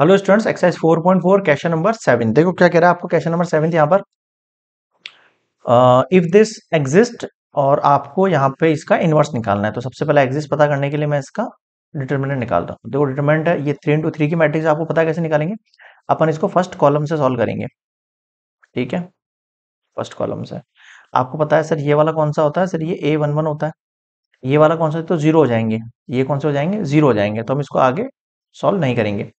hello students exercise 4.4 question number seven देखो क्या कह रहा है आपको क्वेश्चन नंबर सेवन यहाँ पर इफ दिस एग्जिस्ट और आपको यहाँ पे इसका इन्वर्स निकालना है तो सबसे पहले एग्जिस्ट पता करने के लिए मैं इसका डिटर्मिनेंट निकालता हूँ देखो डिटर्मिनेंट है ये थ्री इंटू थ्री की मैट्रिक्स आपको पता कैसे निकालेंगे अपन इसको फर्स्ट कॉलम से सॉल्व करेंगे ठीक है फर्स्ट कॉलम से आपको पता है सर ये वाला कौन सा होता है सर ये ए वन वन होता है ये वाला कौन सा तो जीरो हो जाएंगे ये कौन से हो जाएंगे जीरो हो जाएंगे तो हम इसको आगे सॉल्व नहीं करेंगे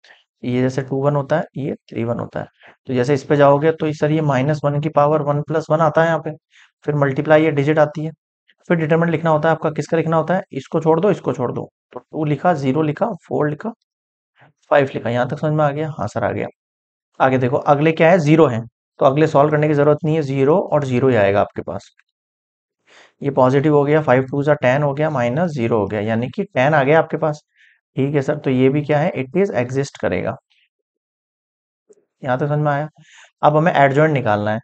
ये जैसे टू वन होता है ये थ्री वन होता है तो जैसे इस पे जाओगे तो सर ये माइनस वन की पावर वन प्लस वन आता है यहाँ पे फिर मल्टीप्लाई ये डिजिट आती है फिर डिटरमिनेंट लिखना होता है आपका किसका लिखना होता है इसको छोड़ दो इसको छोड़ दो तो टू लिखा जीरो लिखा फोर लिखा फाइव लिखा यहाँ तक समझ में आ गया हाँ सर आ गया आगे देखो अगले क्या है जीरो है तो अगले सॉल्व करने की जरूरत नहीं है जीरो और जीरो ही आएगा आपके पास ये पॉजिटिव हो गया फाइव टू सा टेन हो गया माइनस जीरो हो गया यानी कि टेन आ गया आपके पास ठीक है सर तो ये भी क्या है इट इज एग्जिस्ट करेगा यहाँ तो समझ में आया अब हमें एडजॉइंट निकालना है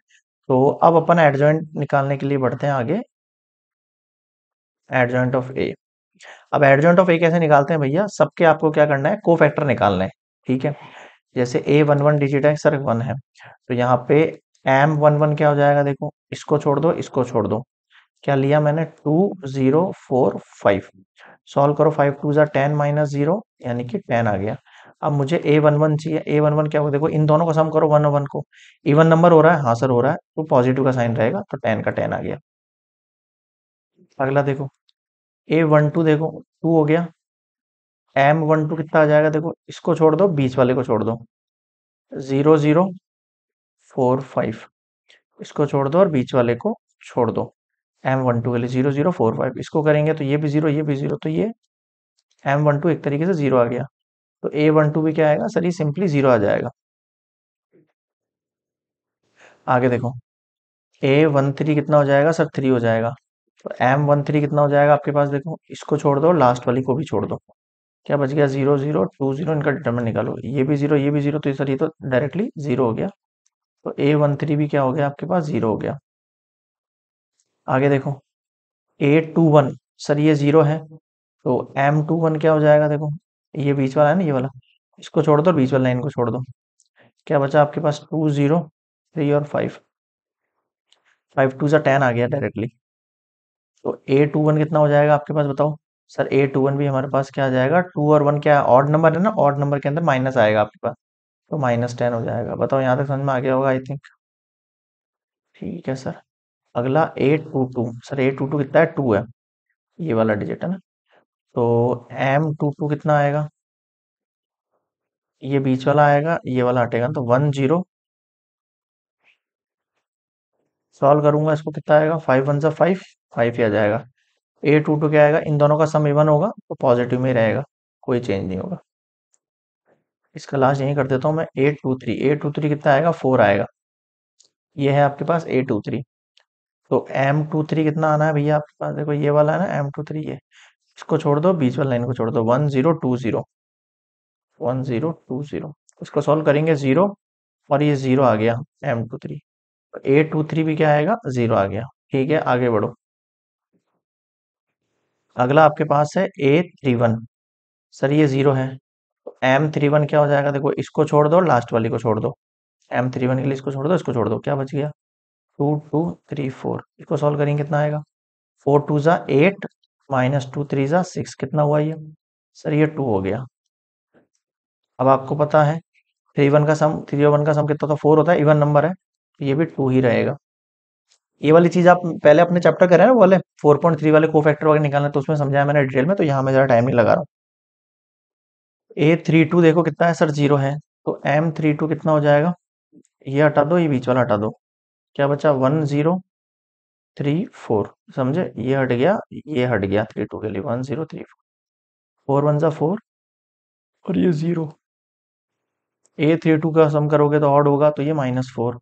तो अब अपन एडजॉइंट निकालने के लिए बढ़ते हैं आगे एडजॉइंट ऑफ ए अब एडजॉइंट ऑफ ए कैसे निकालते हैं भैया सबके आपको क्या करना है को फैक्टर निकालना है ठीक है जैसे ए वन वन डिजिट है सर वन है तो यहाँ पे एम वन वन क्या हो जाएगा देखो इसको छोड़ दो इसको छोड़ दो क्या लिया मैंने two zero four five solve करो फाइव टू ज़ा टेन माइनस जीरो यानी कि टेन आ गया अब मुझे ए वन वन चाहिए ए वन वन क्या होगा देखो इन दोनों का सम करो वन वन oh को इवन नंबर हो रहा है हाँ सर हो रहा है तो पॉजिटिव का साइन रहेगा तो टेन का टेन आ गया अगला देखो ए वन टू देखो टू हो गया एम वन टू कितना आ जाएगा देखो इसको छोड़ दो बीच वाले को छोड़ दो ज़ीरो ज़ीरो फोर फाइव इसको छोड़ दो और बीच वाले को छोड़ दो एम वन टू के लिए जीरो जीरो फोर फाइव इसको करेंगे तो ये भी जीरो ये भी जीरो तो ये एम वन टू एक तरीके से जीरो आ गया तो ए वन टू भी क्या आएगा सर ये सिंपली जीरो आ जाएगा आगे देखो ए वन थ्री कितना हो जाएगा सर थ्री हो जाएगा तो एम वन थ्री कितना हो जाएगा आपके पास देखो इसको छोड़ दो लास्ट वाली को भी छोड़ दो क्या बच गया जीरो जीरो टू जीरो इनका डिटर्मेंट निकालो ये भी जीरो ये भी जीरो तो सर ये तो डायरेक्टली जीरो हो गया तो ए वन थ्री भी क्या हो गया आपके पास जीरो हो गया आगे देखो ए टू वन सर ये जीरो है तो एम टू वन क्या हो जाएगा देखो ये बीच वाला है ना ये वाला इसको छोड़ दो बीच वाला लाइन को छोड़ दो क्या बचा आपके पास टू जीरो थ्री और फाइव फाइव टू सा टेन आ गया डायरेक्टली तो ए टू वन कितना हो जाएगा आपके पास बताओ सर ए टू वन भी हमारे पास क्या आ जाएगा टू और वन क्या ऑड नंबर है ना ऑड नंबर के अंदर माइनस आएगा आपके पास तो माइनस टेन हो जाएगा बताओ यहाँ तक समझ में आ गया होगा आई थिंक ठीक है सर अगला a two two sir a two two कितना है टू है ये वाला डिजिट है ना तो एम टू टू कितना आएगा ये बीच वाला आएगा ये वाला हटेगा तो वन जीरो सॉल्व करूंगा इसको कितना आएगा फाइव वन सा फाइव फाइव ही आ जाएगा ए टू टू क्या आएगा इन दोनों का सम इवन होगा तो पॉजिटिव में रहेगा कोई चेंज नहीं होगा इसका लास्ट यही कर देता हूँ मैं a two three a two three कितना आएगा फोर आएगा ये है आपके पास ए टू थ्री तो एम टू थ्री कितना आना है भैया आपके पास देखो ये वाला है ना एम टू थ्री ये इसको छोड़ दो बीच वाली लाइन को छोड़ दो one zero two zero one zero two zero इसको सॉल्व करेंगे जीरो और ये जीरो आ गया M two three a two three भी क्या आएगा जीरो आ गया ठीक है आगे बढ़ो अगला आपके पास है ए थ्री वन सर ये जीरो है एम थ्री वन क्या हो जाएगा देखो इसको छोड़ दो लास्ट वाली को छोड़ दो एम थ्री वन के लिए इसको छोड़ दो इसको छोड़ दो क्या बच गया टू टू थ्री फोर इसको सॉल्व करेंगे कितना आएगा फोर टू ज़ा एट माइनस टू थ्री ज़ा सिक्स कितना हुआ ये सर ये टू हो गया अब आपको पता है थ्री वन का सम थ्री वन का सम कितना होता है फोर होता है इवन नंबर है ये भी टू ही रहेगा ये वाली चीज़ आप पहले अपने चैप्टर करें ना वाले फोर पॉइंट थ्री वाले को फैक्टर वगैरह निकालने तो उसमें समझाया मैंने डिटेल में तो यहाँ मैं जरा टाइम नहीं लगा रहा हूँ ए थ्री टू देखो कितना है सर जीरो है तो एम थ्री टू कितना हो जाएगा ये हटा दो ये बीच वाला हटा दो क्या बचा वन जीरो थ्री फोर समझे ये हट गया ये हट गया थ्री टू के लिए one zero three four four one सा फोर और ये जीरो ए थ्री टू का सम करोगे तो ऑड होगा तो ये माइनस फोर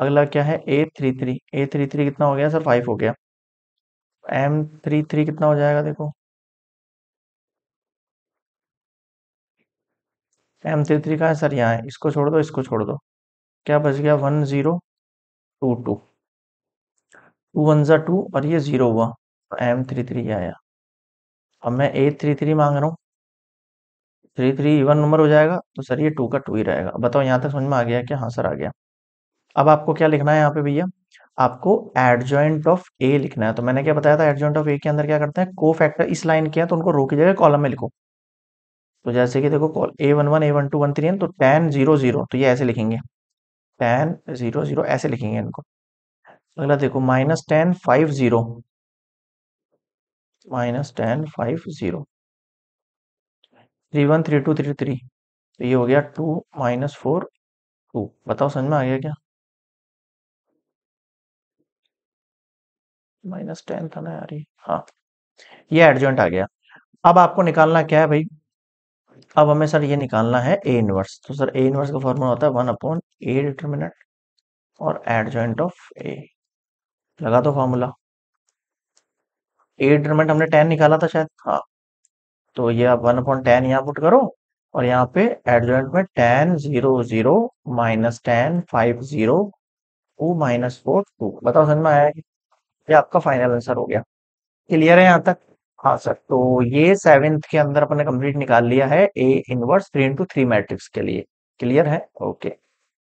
अगला क्या है a three three a three three कितना हो गया सर फाइव हो गया एम थ्री थ्री कितना हो जाएगा देखो एम थ्री थ्री का है सर यहाँ है इसको छोड़ दो इसको छोड़ दो क्या बच गया one zero two two two one ज़ा टू और ये ज़ीरो हुआ तो एम थ्री थ्री आया अब मैं ए थ्री थ्री मांग रहा हूँ थ्री थ्री इवन नंबर हो जाएगा तो सर ये टू का टू ही रहेगा बताओ यहाँ तक समझ में आ गया क्या हाँ सर आ गया अब आपको क्या लिखना है यहाँ पे भैया आपको एडजॉइंट ऑफ ए लिखना है तो मैंने क्या बताया था एडजॉइंट ऑफ ए के अंदर क्या करते हैं को फैक्टर इस लाइन के हैं तो उनको रो की जगह कॉलम में लिखो तो जैसे कि देखो a one one a one two one three तो टेन जीरो जीरो तो ये ऐसे लिखेंगे टेन जीरो जीरो ऐसे लिखेंगे इनको अगला देखो minus ten five zero minus ten five zero three one three two three three तो ये हो गया टू माइनस फोर टू बताओ समझ में आ गया क्या माइनस टेन था ना यार हाँ ये एडजॉइंट आ गया अब आपको निकालना क्या है भाई अब हमें सर ये निकालना है ए इनवर्स तो सर ए इनवर्स का फॉर्मूला होता है वन अपॉन ए डिटर्मिनेंट और एड जॉइंट ऑफ ए लगा दो फॉर्मूला ए डिटर्मिनेंट हमने टेन निकाला था शायद हाँ तो ये आप वन अपॉन टेन यहाँ पुट करो और यहाँ पे एड जॉइंट में ten zero zero minus ten five zero two minus four two बताओ समझ में आया कि ये आपका फाइनल आंसर हो गया क्लियर है यहाँ तक हाँ सर तो ये सेवेंथ के अंदर अपने कंप्लीट निकाल लिया है a inverse three into three matrix के लिए क्लियर है ओके